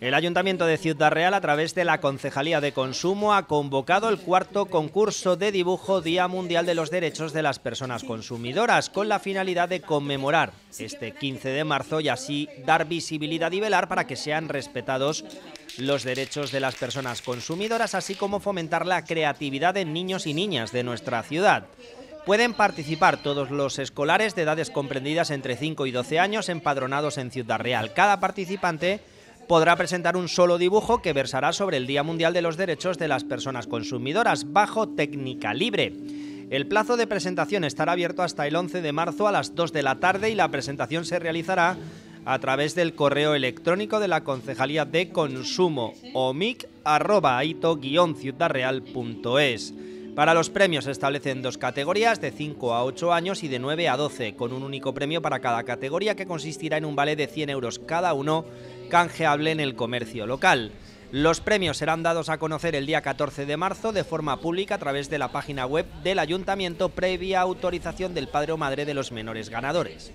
El Ayuntamiento de Ciudad Real, a través de la Concejalía de Consumo, ha convocado el cuarto concurso de dibujo Día Mundial de los Derechos de las Personas Consumidoras, con la finalidad de conmemorar este 15 de marzo y así dar visibilidad y velar para que sean respetados los derechos de las personas consumidoras, así como fomentar la creatividad en niños y niñas de nuestra ciudad. Pueden participar todos los escolares de edades comprendidas entre 5 y 12 años empadronados en Ciudad Real. Cada participante podrá presentar un solo dibujo que versará sobre el Día Mundial de los Derechos de las Personas Consumidoras, bajo técnica libre. El plazo de presentación estará abierto hasta el 11 de marzo a las 2 de la tarde y la presentación se realizará a través del correo electrónico de la Concejalía de Consumo omic@aito-ciudadreal.es. Para los premios se establecen dos categorías de 5 a 8 años y de 9 a 12, con un único premio para cada categoría que consistirá en un vale de 100 euros cada uno canjeable en el comercio local. Los premios serán dados a conocer el día 14 de marzo de forma pública a través de la página web del ayuntamiento previa autorización del padre o madre de los menores ganadores.